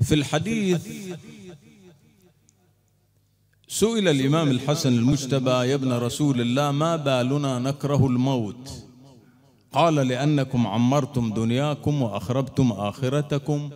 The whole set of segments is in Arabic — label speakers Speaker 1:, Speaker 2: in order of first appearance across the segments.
Speaker 1: في الحديث سئل الإمام الحسن المجتبى يا ابن رسول الله ما بالنا نكره الموت قال لأنكم عمرتم دنياكم وأخربتم آخرتكم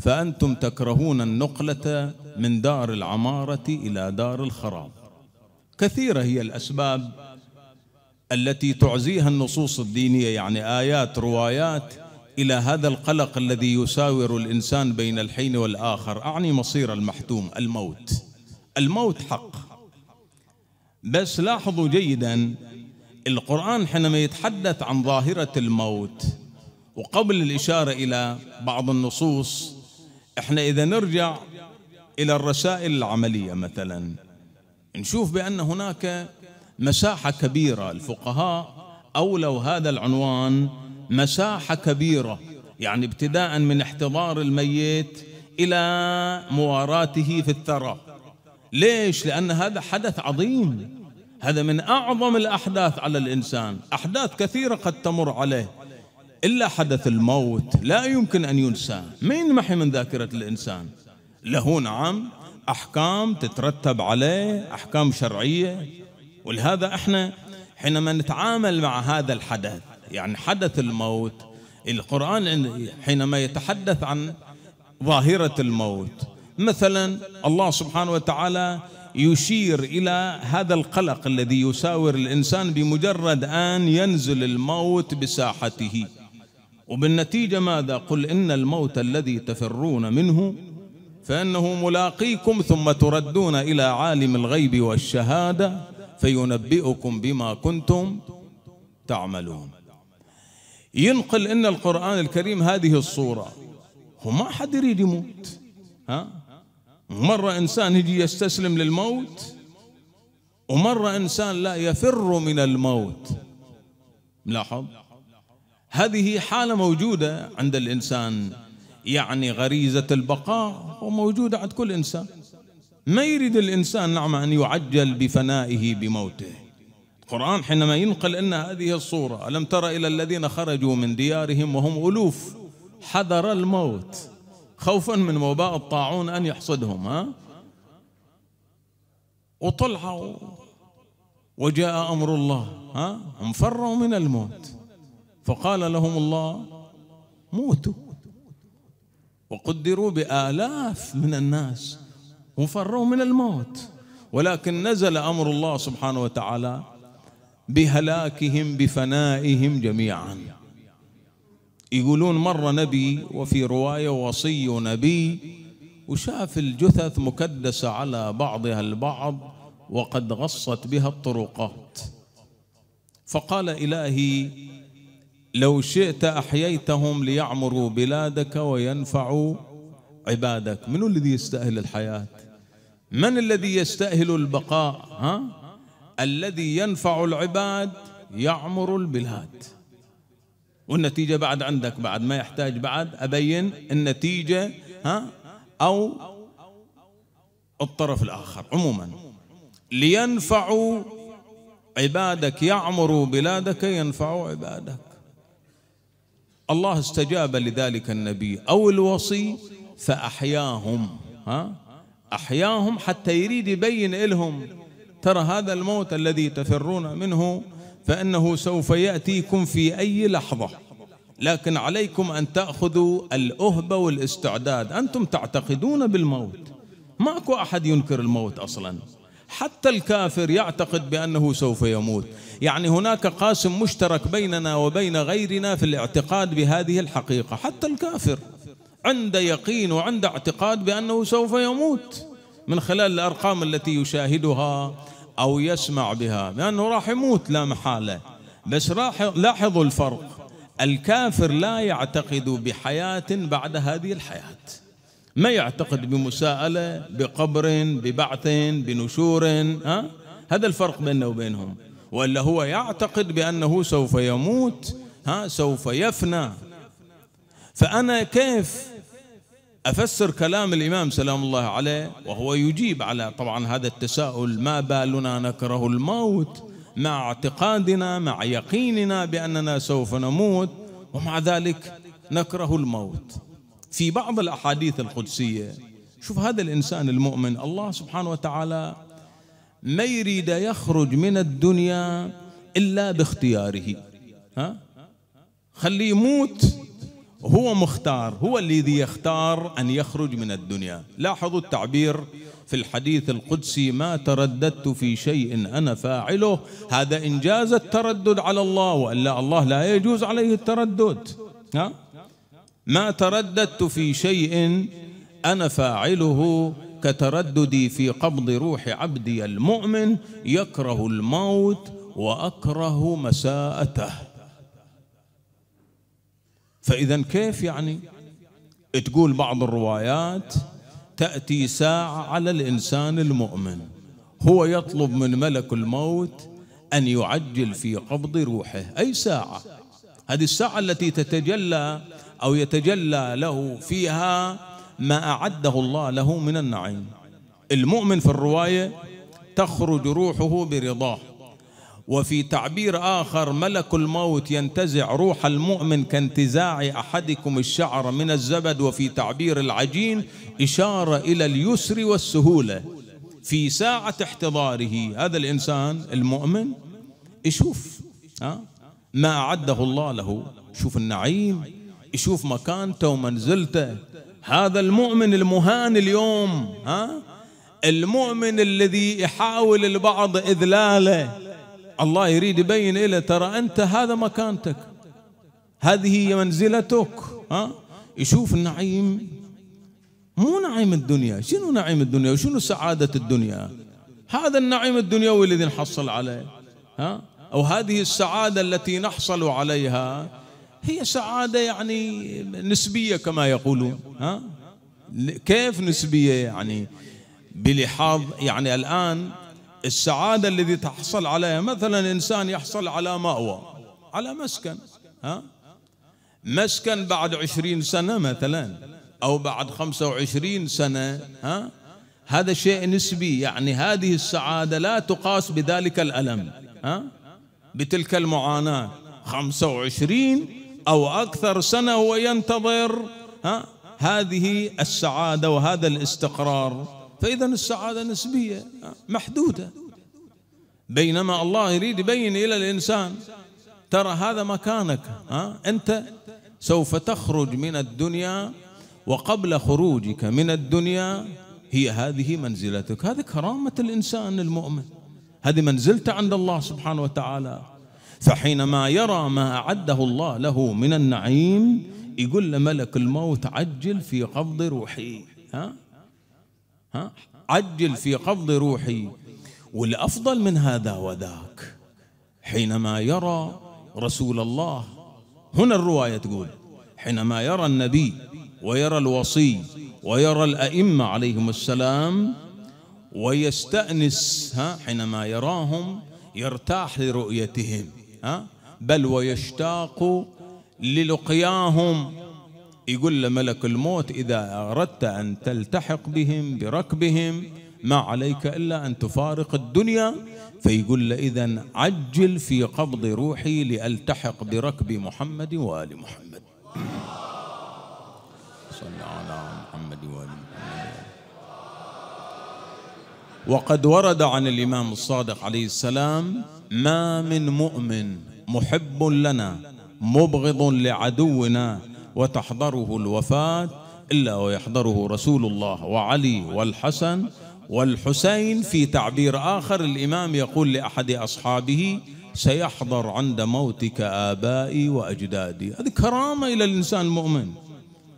Speaker 1: فأنتم تكرهون النقلة من دار العمارة إلى دار الخراب كثيرة هي الأسباب التي تعزيها النصوص الدينية يعني آيات روايات إلى هذا القلق الذي يساور الإنسان بين الحين والآخر أعني مصير المحتوم الموت الموت حق بس لاحظوا جيدا القرآن حينما يتحدث عن ظاهرة الموت وقبل الإشارة إلى بعض النصوص احنا إذا نرجع إلى الرسائل العملية مثلا نشوف بأن هناك مساحة كبيرة الفقهاء أولوا هذا العنوان مساحة كبيرة يعني ابتداء من احتضار الميت إلى مواراته في الثرى ليش؟ لأن هذا حدث عظيم هذا من أعظم الأحداث على الإنسان أحداث كثيرة قد تمر عليه إلا حدث الموت لا يمكن أن ينسى مين محي من ذاكرة الإنسان له نعم أحكام تترتب عليه أحكام شرعية ولهذا إحنا حينما نتعامل مع هذا الحدث يعني حدث الموت القرآن حينما يتحدث عن ظاهرة الموت مثلا الله سبحانه وتعالى يشير إلى هذا القلق الذي يساور الإنسان بمجرد أن ينزل الموت بساحته وبالنتيجة ماذا قل إن الموت الذي تفرون منه فإنه ملاقيكم ثم تردون إلى عالم الغيب والشهادة فينبئكم بما كنتم تعملون ينقل ان القران الكريم هذه الصوره هو ما حد يريد يموت ها مره انسان يجي يستسلم للموت ومره انسان لا يفر من الموت ملاحظ هذه حاله موجوده عند الانسان يعني غريزه البقاء وموجوده عند كل انسان ما يريد الانسان نعم ان يعجل بفنائه بموته القرآن حينما ينقل لنا هذه الصورة ألم تر إلى الذين خرجوا من ديارهم وهم ألوف حذر الموت خوفا من وباء الطاعون أن يحصدهم ها وطلعوا وجاء أمر الله ها هم فروا من الموت فقال لهم الله موتوا وقدروا بآلاف من الناس وفروا من الموت ولكن نزل أمر الله سبحانه وتعالى بهلاكهم بفنائهم جميعا يقولون مرة نبي وفي رواية وصي نبي وشاف الجثث مكدسة على بعضها البعض وقد غصت بها الطرقات فقال إلهي لو شئت أحييتهم ليعمروا بلادك وينفعوا عبادك من الذي يستأهل الحياة من الذي يستأهل البقاء ها الذي ينفع العباد يعمر البلاد والنتيجة بعد عندك بعد ما يحتاج بعد أبين النتيجة ها أو الطرف الآخر عموما لينفعوا عبادك يعمروا بلادك ينفعوا عبادك الله استجاب لذلك النبي أو الوصي فأحياهم ها أحياهم حتى يريد يبين لهم ترى هذا الموت الذي تفرون منه فإنه سوف يأتيكم في أي لحظة لكن عليكم أن تأخذوا الأهبة والاستعداد أنتم تعتقدون بالموت ماكو أحد ينكر الموت أصلا حتى الكافر يعتقد بأنه سوف يموت يعني هناك قاسم مشترك بيننا وبين غيرنا في الاعتقاد بهذه الحقيقة حتى الكافر عند يقين وعند اعتقاد بأنه سوف يموت من خلال الأرقام التي يشاهدها أو يسمع بها لأنه راح يموت لا محالة بس راح لاحظوا الفرق الكافر لا يعتقد بحياة بعد هذه الحياة ما يعتقد بمساءلة بقبر ببعث بنشور ها؟ هذا الفرق بيننا وبينهم وإلا هو يعتقد بأنه سوف يموت ها سوف يفنى فأنا كيف أفسر كلام الإمام سلام الله عليه وهو يجيب على طبعا هذا التساؤل ما بالنا نكره الموت مع اعتقادنا مع يقيننا بأننا سوف نموت ومع ذلك نكره الموت في بعض الأحاديث القدسية شوف هذا الإنسان المؤمن الله سبحانه وتعالى ما يريد يخرج من الدنيا إلا باختياره ها؟ خليه يموت هو مختار هو الذي يختار أن يخرج من الدنيا لاحظوا التعبير في الحديث القدسي ما ترددت في شيء أنا فاعله هذا إنجاز التردد على الله وإلا الله لا يجوز عليه التردد ها؟ ما ترددت في شيء أنا فاعله كترددي في قبض روح عبدي المؤمن يكره الموت وأكره مساءته فإذا كيف يعني تقول بعض الروايات تأتي ساعة على الإنسان المؤمن هو يطلب من ملك الموت أن يعجل في قبض روحه أي ساعة هذه الساعة التي تتجلى أو يتجلى له فيها ما أعده الله له من النعيم المؤمن في الرواية تخرج روحه برضاه وفي تعبير آخر ملك الموت ينتزع روح المؤمن كانتزاع أحدكم الشعر من الزبد وفي تعبير العجين إشارة إلى اليسر والسهولة في ساعة احتضاره هذا الإنسان المؤمن يشوف ها ما أعده الله له يشوف النعيم يشوف مكانته ومنزلته هذا المؤمن المهان اليوم ها المؤمن الذي يحاول البعض إذلاله الله يريد يبين له ترى أنت هذا مكانتك هذه هي منزلتك ها يشوف النعيم مو نعيم الدنيا شنو نعيم الدنيا وشنو سعادة الدنيا هذا النعيم الدنيوي الذي نحصل عليه ها أو هذه السعادة التي نحصل عليها هي سعادة يعني نسبية كما يقولون ها كيف نسبية يعني بلحاظ يعني الآن السعادة الذي تحصل عليها مثلا إنسان يحصل على مأوى على مسكن ها مسكن بعد عشرين سنة مثلا أو بعد خمسة وعشرين سنة ها هذا شيء نسبي يعني هذه السعادة لا تقاس بذلك الألم ها بتلك المعاناة خمسة وعشرين أو أكثر سنة وينتظر ها هذه السعادة وهذا الاستقرار فإذا السعادة نسبية محدودة بينما الله يريد يبين إلى الإنسان ترى هذا مكانك ها؟ أنت سوف تخرج من الدنيا وقبل خروجك من الدنيا هي هذه منزلتك هذه كرامة الإنسان المؤمن هذه منزلته عند الله سبحانه وتعالى فحينما يرى ما أعده الله له من النعيم يقول لملك الموت عجل في قبض روحي ها ها عجل في قبض روحي والأفضل من هذا وذاك حينما يرى رسول الله هنا الرواية تقول حينما يرى النبي ويرى الوصي ويرى الأئمة عليهم السلام ويستأنس ها حينما يراهم يرتاح لرؤيتهم ها بل ويشتاق للقياهم يقول له ملك الموت إذا أردت أن تلتحق بهم بركبهم ما عليك إلا أن تفارق الدنيا فيقول له إذا عجل في قبض روحي لألتحق بركب محمد وآل محمد صلى على محمد وآل محمد وقد ورد عن الإمام الصادق عليه السلام ما من مؤمن محب لنا مبغض لعدونا وتحضره الوفاة إلا ويحضره رسول الله وعلي والحسن والحسين في تعبير آخر الإمام يقول لأحد أصحابه سيحضر عند موتك آبائي وأجدادي هذه كرامة إلى الإنسان المؤمن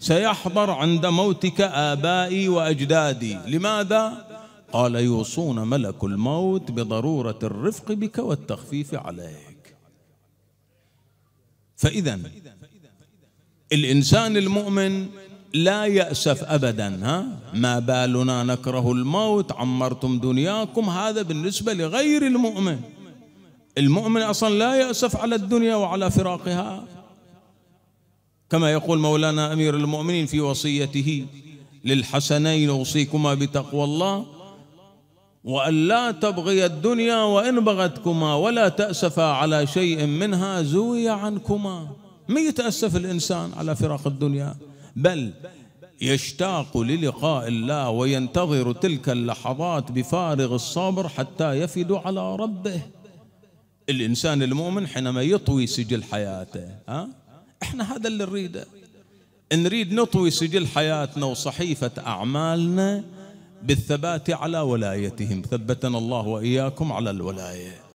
Speaker 1: سيحضر عند موتك آبائي وأجدادي لماذا؟ قال يوصون ملك الموت بضرورة الرفق بك والتخفيف عليك فإذا الإنسان المؤمن لا يأسف أبدا ها ما بالنا نكره الموت عمرتم دنياكم هذا بالنسبة لغير المؤمن المؤمن أصلا لا يأسف على الدنيا وعلى فراقها كما يقول مولانا أمير المؤمنين في وصيته للحسنين أوصيكما بتقوى الله وأن لا تبغي الدنيا وإن بغتكما ولا تأسفا على شيء منها زوي عنكما ما يتأسف الإنسان على فراق الدنيا بل يشتاق للقاء الله وينتظر تلك اللحظات بفارغ الصبر حتى يفد على ربه الإنسان المؤمن حينما يطوي سجل حياته ها؟ إحنا هذا اللي نريده نريد نطوي سجل حياتنا وصحيفة أعمالنا بالثبات على ولايتهم ثبتنا الله وإياكم على الولايه